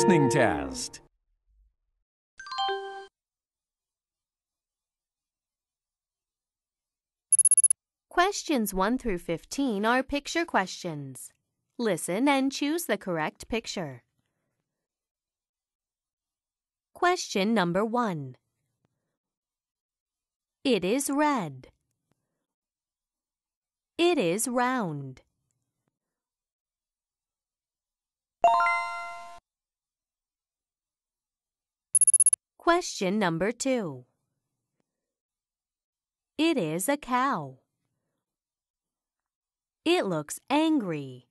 listening test. Questions 1 through 15 are picture questions. Listen and choose the correct picture. Question number 1 It is red. It is round. Question number two. It is a cow. It looks angry.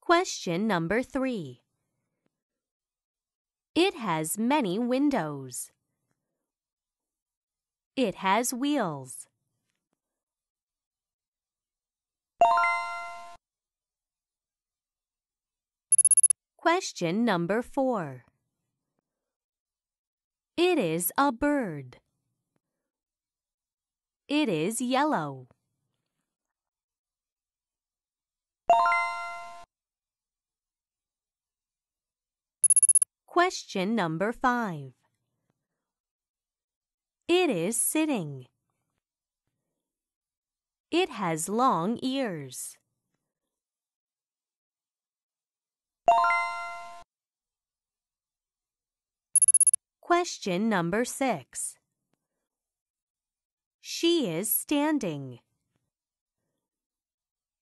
Question number three. It has many windows. It has wheels. Question number four. It is a bird. It is yellow. Question number five. It is sitting. It has long ears. Question number 6. She is standing.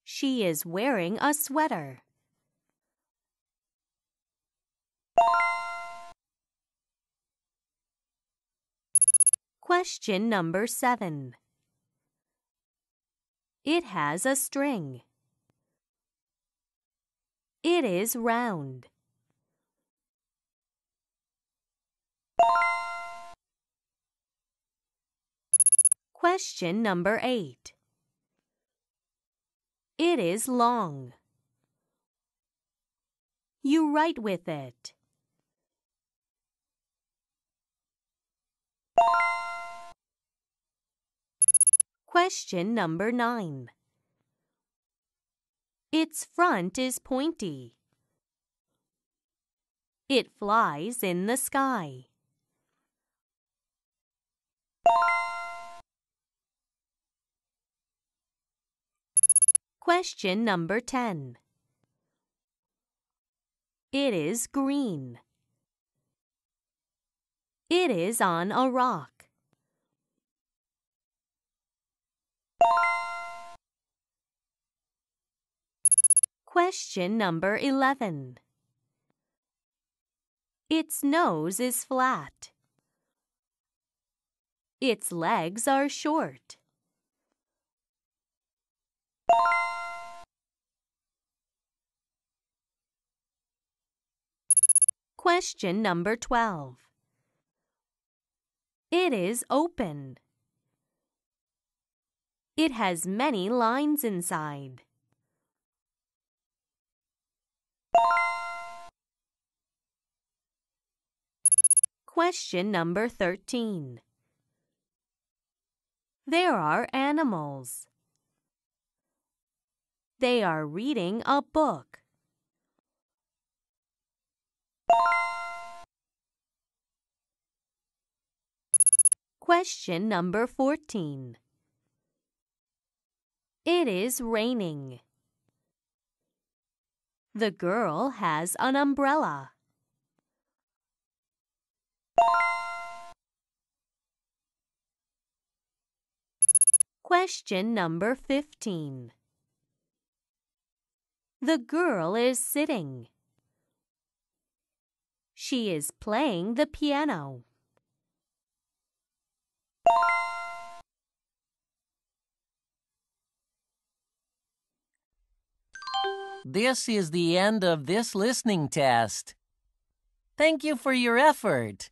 She is wearing a sweater. Question number 7. It has a string. It is round. Question number eight. It is long. You write with it. Question number nine. Its front is pointy. It flies in the sky. Question number 10. It is green. It is on a rock. Question number 11. Its nose is flat. Its legs are short. Question number 12. It is open. It has many lines inside. Question number 13. There are animals. They are reading a book. Question number 14. It is raining. The girl has an umbrella. Question number 15. The girl is sitting. She is playing the piano. This is the end of this listening test. Thank you for your effort.